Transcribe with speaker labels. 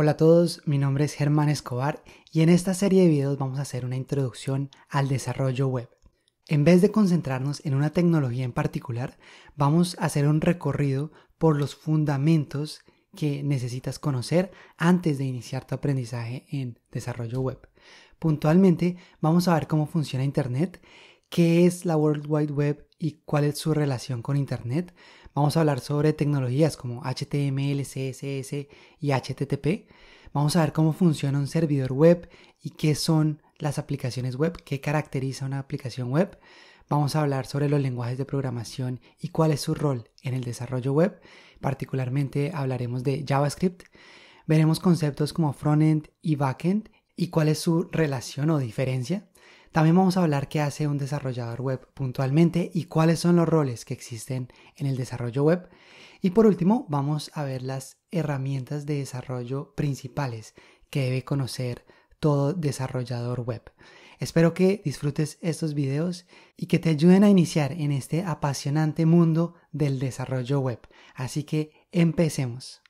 Speaker 1: Hola a todos, mi nombre es Germán Escobar y en esta serie de videos vamos a hacer una introducción al desarrollo web. En vez de concentrarnos en una tecnología en particular, vamos a hacer un recorrido por los fundamentos que necesitas conocer antes de iniciar tu aprendizaje en desarrollo web. Puntualmente, vamos a ver cómo funciona Internet, qué es la World Wide Web y cuál es su relación con Internet. Vamos a hablar sobre tecnologías como HTML, CSS y HTTP. Vamos a ver cómo funciona un servidor web y qué son las aplicaciones web, qué caracteriza una aplicación web. Vamos a hablar sobre los lenguajes de programación y cuál es su rol en el desarrollo web. Particularmente hablaremos de JavaScript. Veremos conceptos como frontend y backend y cuál es su relación o diferencia. También vamos a hablar qué hace un desarrollador web puntualmente y cuáles son los roles que existen en el desarrollo web. Y por último, vamos a ver las herramientas de desarrollo principales que debe conocer todo desarrollador web. Espero que disfrutes estos videos y que te ayuden a iniciar en este apasionante mundo del desarrollo web. Así que empecemos.